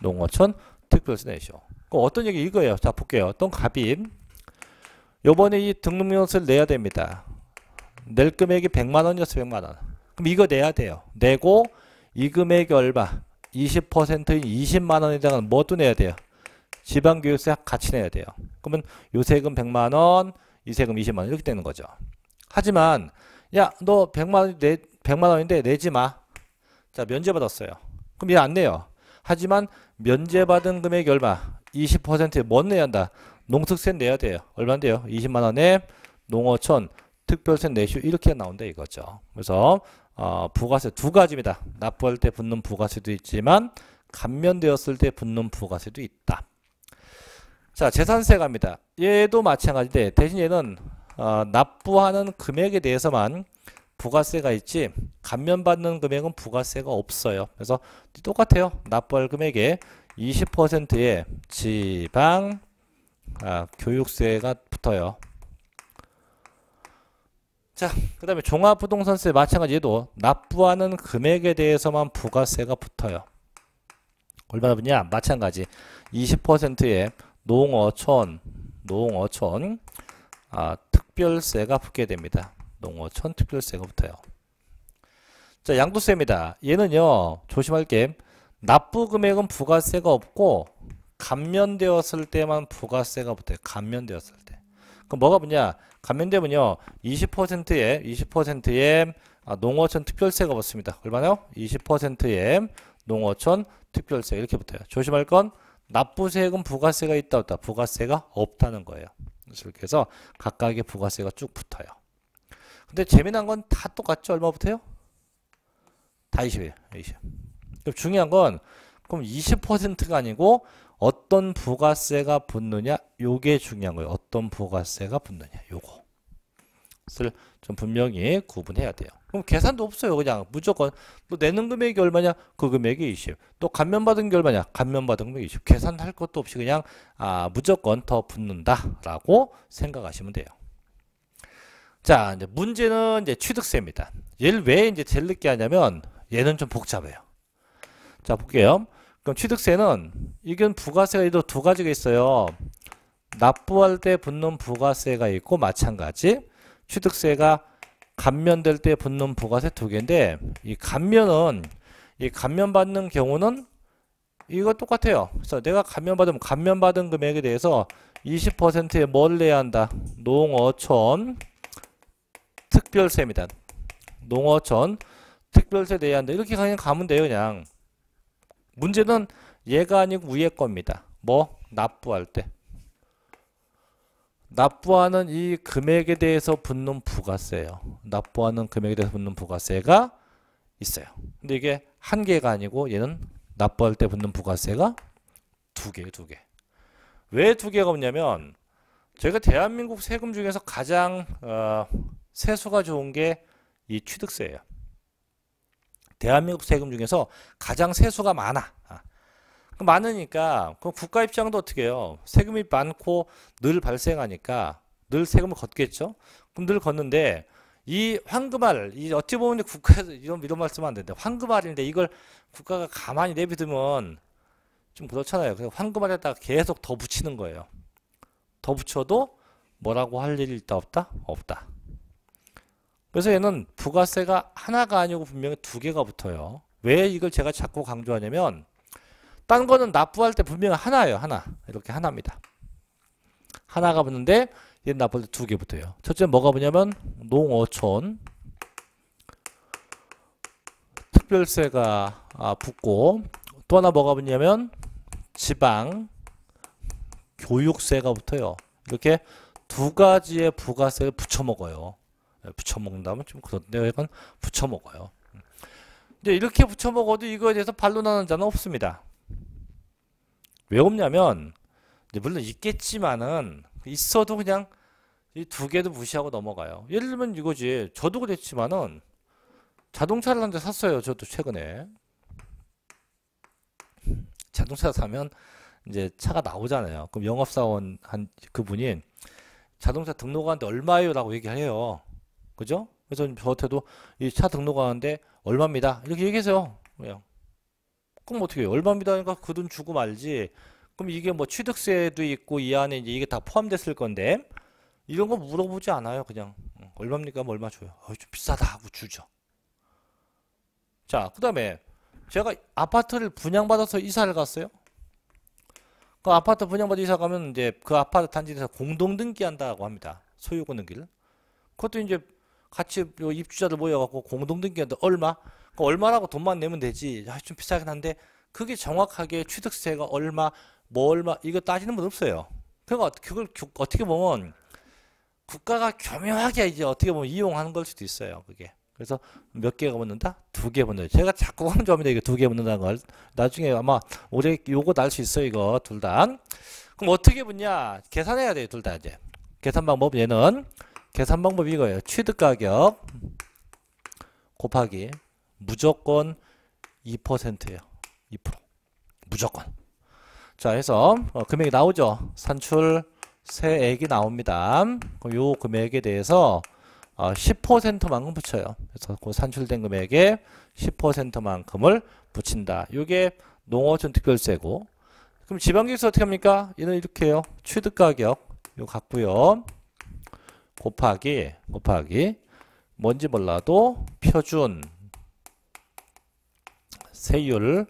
농어촌 특별세 대시오 그럼 어떤 얘기 이거예요. 자 볼게요. 어 갑인 요번에 이 등록료를 내야 됩니다. 낼 금액이 100만원이었어요. 100만원. 그럼 이거 내야 돼요. 내고 이 금액이 얼마? 20%인 20만원에다가 뭐또 내야 돼요? 지방교육세 같이 내야 돼요. 그러면 요세금 100만원, 이 세금 20만원 이렇게 되는 거죠. 하지만 야 너 100만원 내, 100만원인데 내지 마. 자 면제받았어요. 그럼 얘 안 내요. 하지만 면제받은 금액이 얼마? 20%에 뭔 내야 한다? 농특세 내야 돼요. 얼마인데요? 20만원에 농어촌 특별세 내슈 이렇게 나온다 이거죠. 그래서 어, 부가세 두 가지입니다. 납부할 때 붙는 부가세도 있지만 감면되었을 때 붙는 부가세도 있다. 자 재산세 갑니다. 얘도 마찬가지인데 대신 얘는 어, 납부하는 금액에 대해서만 부가세가 있지 감면받는 금액은 부가세가 없어요. 그래서 똑같아요. 납부할 금액의 20%에 지방 아, 교육세가 붙어요. 자, 그 다음에 종합부동산세 마찬가지도 납부하는 금액에 대해서만 부가세가 붙어요. 얼마나 붙냐? 마찬가지 20%에 농어촌, 농어촌 아, 특별세가 붙게 됩니다. 농어촌 특별세가 붙어요. 자, 양도세입니다. 얘는요, 조심할 게 납부 금액은 부가세가 없고 감면되었을 때만 부가세가 붙어요. 감면되었을 때. 그럼 뭐가 붙냐? 감면되면요. 20%에 20%에 아, 농어촌 특별세가 붙습니다. 얼마나요? 20%에 농어촌 특별세 이렇게 붙어요. 조심할 건 납부세액은 부가세가 있다 없다. 부가세가 없다는 거예요. 이렇게 해서 각각의 부가세가 쭉 붙어요. 근데 재미난 건 다 똑같죠? 얼마 붙어요? 다 20이에요. 20. 그럼 중요한 건 그럼 20%가 아니고 어떤 부가세가 붙느냐 요게 중요한 거예요 어떤 부가세가 붙느냐 요거 좀 분명히 구분해야 돼요 그럼 계산도 없어요 그냥 무조건 뭐 내는 금액이 얼마냐 그 금액이 20또 감면받은 게 얼마냐 감면받은 금액이 20 계산할 것도 없이 그냥 아 무조건 더 붙는다 라고 생각하시면 돼요 자 이제 문제는 이제 취득세입니다 얘를 왜 이제 제일 늦게 하냐면 얘는 좀 복잡해요 자 볼게요 그럼 취득세는 이건 부가세가 이도 두 가지가 있어요. 납부할 때 붙는 부가세가 있고 마찬가지 취득세가 감면될 때 붙는 부가세 두 개인데 이 감면은 이 감면 받는 경우는 이거 똑같아요. 그래서 내가 감면 받으면 감면 받은 금액에 대해서 20%에 뭘 내야 한다. 농어촌 특별세입니다. 농어촌 특별세 내야 한다. 이렇게 그냥 가면 돼요, 그냥. 문제는 얘가 아니고 위에 겁니다. 뭐? 납부할 때. 납부하는 이 금액에 대해서 붙는 부가세요. 납부하는 금액에 대해서 붙는 부가세가 있어요. 근데 이게 한 개가 아니고 얘는 납부할 때 붙는 부가세가 두개두 개. 왜 두 개가 없냐면 저희가 대한민국 세금 중에서 가장 어, 세수가 좋은 게 이 취득세예요. 대한민국 세금 중에서 가장 세수가 많아. 아. 많으니까 그 국가 입장도 어떻게 해요? 세금이 많고 늘 발생하니까 늘 세금을 걷겠죠. 그럼 늘 걷는데 이 황금알 이 어찌 보면 국가에서 이런 이런 말씀안 되는데 황금알인데 이걸 국가가 가만히 내비두면 좀 그렇잖아요. 그래서 황금알에다가 계속 더 붙이는 거예요. 더 붙여도 뭐라고 할 일이 있다 없다? 없다. 그래서 얘는 부가세가 하나가 아니고 분명히 두 개가 붙어요. 왜 이걸 제가 자꾸 강조하냐면 딴 거는 납부할 때 분명히 하나예요. 하나. 이렇게 하나입니다. 하나가 붙는데 얘는 납부할 때 두 개 붙어요. 첫째 뭐가 붙냐면 농어촌 특별세가 아, 붙고 또 하나 뭐가 붙냐면 지방 교육세가 붙어요. 이렇게 두 가지의 부가세를 붙여 먹어요. 붙여먹는다면좀 네, 그런데 이건 네, 부쳐먹어요. 근데 이렇게 부쳐먹어도 이거에 대해서 반론하는 자는 없습니다. 왜 없냐면 물론 있겠지만은 있어도 그냥 이 두 개도 무시하고 넘어가요. 예를 들면 이거지. 저도 그랬지만은 자동차를 한 대 샀어요. 저도 최근에. 자동차 사면 이제 차가 나오잖아요. 그럼 영업사원 한 그분이 자동차 등록하는데 얼마예요? 라고 얘기해요. 그죠? 그래서 저한테도 이 차 등록하는데 얼마입니다. 이렇게 얘기하세요. 그냥. 그럼 어떻게 해요? 얼마입니다. 그니까그 돈 주고 말지. 그럼 이게 뭐 취득세도 있고 이 안에 이제 이게 다 포함됐을 건데 이런 거 물어보지 않아요. 그냥 어, 얼마입니까? 뭐 얼마 줘요? 어, 좀 비싸다 하고 주죠. 자, 그 다음에 제가 아파트를 분양받아서 이사를 갔어요. 그 아파트 분양받아 이사 가면 이제 그 아파트 단지에서 공동 등기한다고 합니다. 소유권 등기를. 그것도 이제 같이 요 입주자들 모여갖고 공동등기한데 얼마? 그 얼마라고 돈만 내면 되지. 아, 좀 비싸긴 한데 그게 정확하게 취득세가 얼마, 뭐 얼마 이거 따지는 분 없어요. 그러니까 그걸 교, 어떻게 보면 국가가 교묘하게 이제 어떻게 보면 이용하는 걸 수도 있어요. 그게. 그래서 몇 개가 붙는다? 두개 붙는다. 제가 자꾸 하는 점입니다. 이게 두개 붙는다는 걸. 나중에 아마 올해 요거 날 수 있어 이거 둘 다. 그럼 어떻게 붙냐? 계산해야 돼요. 둘 다 이제. 계산방법 얘는 계산 방법이 이거예요. 취득가격 곱하기 무조건 2%예요. 2% 무조건. 자, 해서 어, 금액이 나오죠. 산출세액이 나옵니다. 그럼 요 금액에 대해서 어, 10%만큼 붙여요. 그래서 그 산출된 금액에 10%만큼을 붙인다. 요게 농어촌 특별세고. 그럼 지방 기술 세 어떻게 합니까? 얘는 이렇게 해요. 취득가격 요 같고요. 곱하기 곱하기 뭔지 몰라도 표준 세율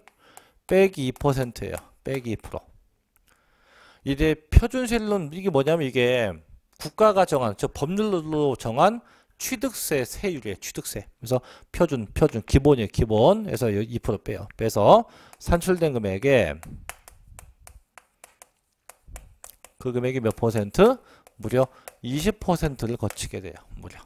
빼기 2%예요. 빼기 2%. 이제 표준세율은 이게 뭐냐면 이게 국가가 정한 저 법률로 정한 취득세 세율이에요. 취득세. 그래서 표준 표준 기본이 에요 기본에서 2% 빼요. 빼서 산출된 금액에 그 금액이 몇 퍼센트? 무려 20%를 거치게 돼요. 무려.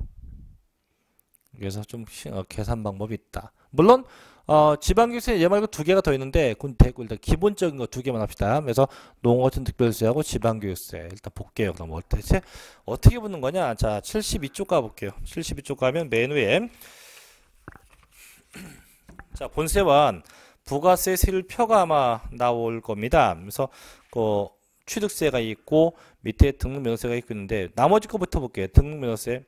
그래서 좀 어, 계산 방법이 있다. 물론 어, 지방교세 예말고 두 개가 더 있는데 그 대고 일단 기본적인 거 두 개만 합시다. 그래서 농어촌 특별세하고 지방교세 일단 볼게요. 그럼 어떻 뭐 어떻게 붙는 거냐? 자, 72쪽 가볼게요. 72쪽 가면 맨 위에 자 본세와 부가세 세율 표가 아마 나올 겁니다. 그래서 그 취득세가 있고 밑에 등록면허세가 있는데 나머지 것부터 볼게요. 등록면허세.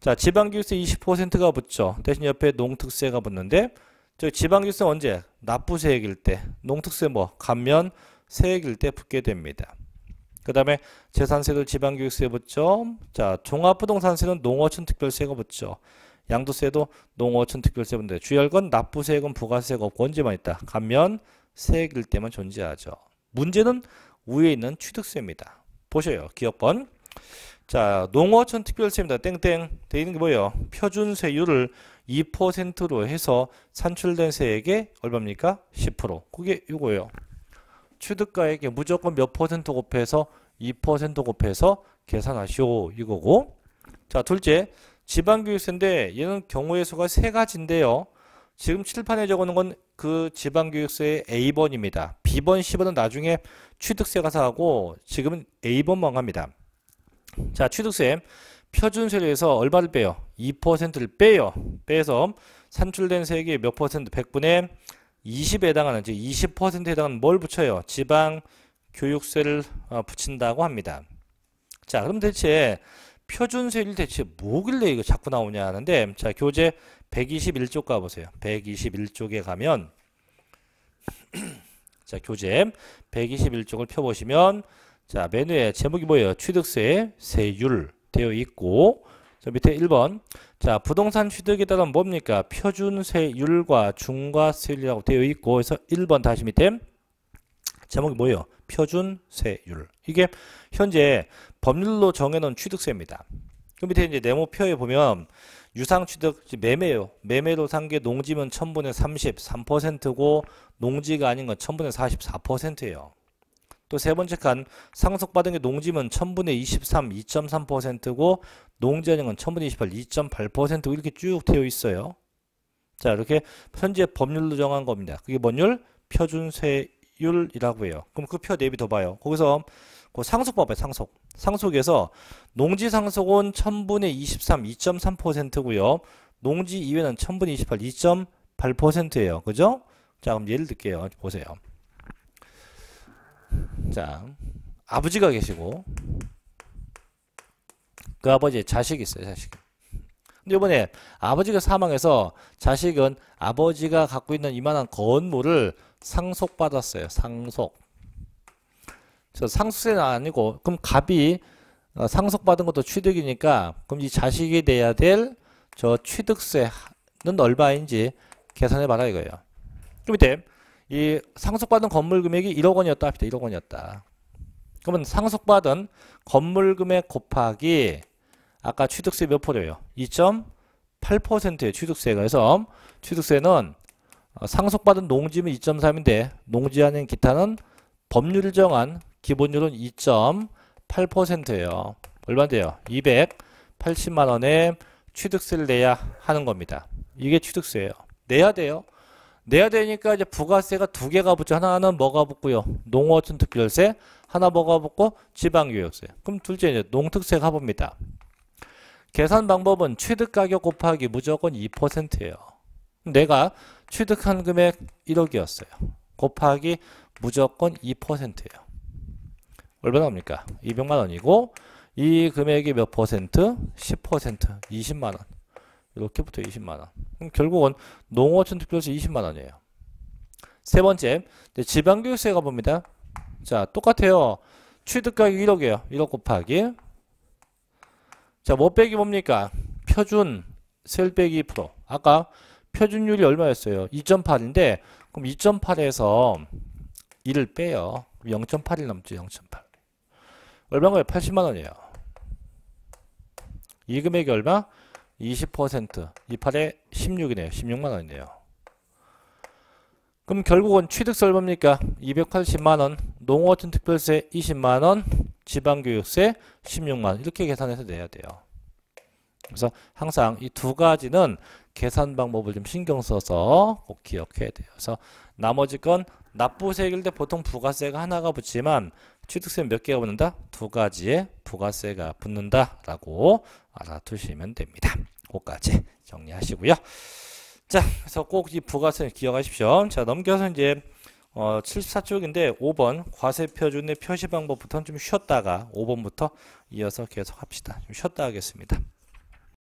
자 지방교육세 20%가 붙죠. 대신 옆에 농특세가 붙는데 저 지방교육세 언제? 납부세액일 때. 농특세 뭐? 감면 세액일 때 붙게 됩니다. 그 다음에 재산세도 지방교육세 붙죠. 자 종합부동산세는 농어촌 특별세가 붙죠. 양도세도 농어촌 특별세 분들 주의할 건 납부세액은 부가세가 없고 언제만 있다. 감면 세액일 때만 존재하죠. 문제는 위에 있는 취득세입니다. 보셔요. 기업번. 자, 농어촌 특별세입니다. 땡땡. 돼 있는 게 뭐예요? 표준세율을 2%로 해서 산출된 세액의 얼마입니까? 10%. 그게 이거예요. 취득가액에 무조건 몇 퍼센트 곱해서 2% 곱해서 계산하시오 이거고 자 둘째 지방교육세인데 얘는 경우의 수가 세 가지인데요 지금 칠판에 적어놓은 건 그 지방교육세의 A번입니다 B번, C번은 나중에 취득세 가서 하고 지금은 A번만 갑니다 자, 취득세 표준세율에서 얼마를 빼요? 2%를 빼요. 빼서 산출된 세액의 몇 퍼센트? 100분의 20에 해당하는 즉 20%에 해당하는 뭘 붙여요? 지방 교육세를 어, 붙인다고 합니다. 자, 그럼 대체 표준세율 대체 뭐길래 이거 자꾸 나오냐 하는데 자, 교재 121쪽 가보세요. 121쪽에 가면 자, 교재 121쪽을 펴보시면 자, 메뉴에 제목이 뭐예요? 취득세 세율 되어 있고 자, 밑에 1번 자, 부동산 취득에 따른 뭡니까? 표준세율과 중과세율이라고 되어 있고 그래서 1번 다시 밑에 제목이 뭐예요? 표준세율 이게 현재 법률로 정해놓은 취득세입니다. 그 밑에 이제 네모표에 보면 유상취득 매매요. 매매로 산 게 농지면 1000분의 33%고 농지가 아닌 건 1000분의 44%예요. 또 세 번째 칸 상속받은 게 농지면 1000분의 23 2.3%고 농지 아닌 건 1000분의 28 2 8 이렇게 쭉 되어 있어요. 자 이렇게 현재 법률로 정한 겁니다. 그게 법률 표준세 율이라고 해요. 그럼 그표 대비 더 봐요. 거기서 그 상속 법의 상속. 상속에서 농지 상속은 1000분의 23 2.3%고요. 농지 이외는 1000분의 28 2.8%예요. 그죠? 자, 그럼 예를 들게요. 보세요. 자, 아버지가 계시고 그 아버지의 자식이 있어요. 자식. 이 이번에 아버지가 사망해서 자식은 아버지가 갖고 있는 이만한 건물을 상속받았어요. 상속. 저 상속세는 아니고 그럼 갑이 어, 상속받은 것도 취득이니까 그럼 이 자식이 돼야될 저 취득세는 얼마인지 계산해 봐라 이거예요. 그 밑에 이 상속받은 건물 금액이 1억 원이었다 1억 원이었다. 그러면 상속받은 건물 금액 곱하기 아까 취득세 몇퍼로예요 2.8%의 취득세가 그래서 취득세는 어, 상속받은 농지면 2.3인데 농지 아닌 기타는 법률 을 정한 기본율은 2.8%예요. 얼마인요 280만 원의 취득세를 내야 하는 겁니다. 이게 취득세예요. 내야 돼요. 내야 되니까 이제 부가세가 두 개가 붙죠. 하나는 뭐가 붙고요? 농어촌 특별세, 하나 뭐가 붙고 지방교육세. 그럼 둘째 이제 농특세가 붙니다 계산 방법은 취득가격 곱하기 무조건 2%예요. 내가 취득한 금액 1억이었어요. 곱하기 무조건 2%예요. 얼마나 옵니까? 200만 원이고 이 금액이 몇 퍼센트? 10% 20만 원. 이렇게부터 20만 원. 결국은 농어촌 특별시 20만 원이에요. 세 번째, 지방교육세 가봅니다. 자, 똑같아요. 취득가격 1억이에요. 1억 곱하기 자, 뭐 빼기 뭡니까? 표준 셀 빼기 프로. 아까 표준율이 얼마였어요? 2.8인데 그럼 2.8에서 1을 빼요. 그럼 0.8이 넘죠. 0.8. 얼마인가요? 80만 원이에요. 이 금액이 얼마? 20% 28에 16이네요. 16만 원이네요. 그럼 결국은 취득세 얼마입니까? 280만 원, 농어촌 특별세 20만 원, 지방교육세 16만 원 이렇게 계산해서 내야 돼요. 그래서 항상 이 두 가지는 계산 방법을 좀 신경 써서 꼭 기억해야 돼요. 그래서 나머지 건 납부세일 때 보통 부가세가 하나가 붙지만 취득세몇 개가 붙는다? 두 가지의 부가세가 붙는다라고 알아두시면 됩니다. 그까지 정리하시고요. 자, 그래서 꼭 이 부가세 기억하십시오. 자, 넘겨서 이제 어, 74쪽인데 5번 과세 표준의 표시 방법부터좀 쉬었다가 5번부터 이어서 계속 합시다. 좀 쉬었다 하겠습니다.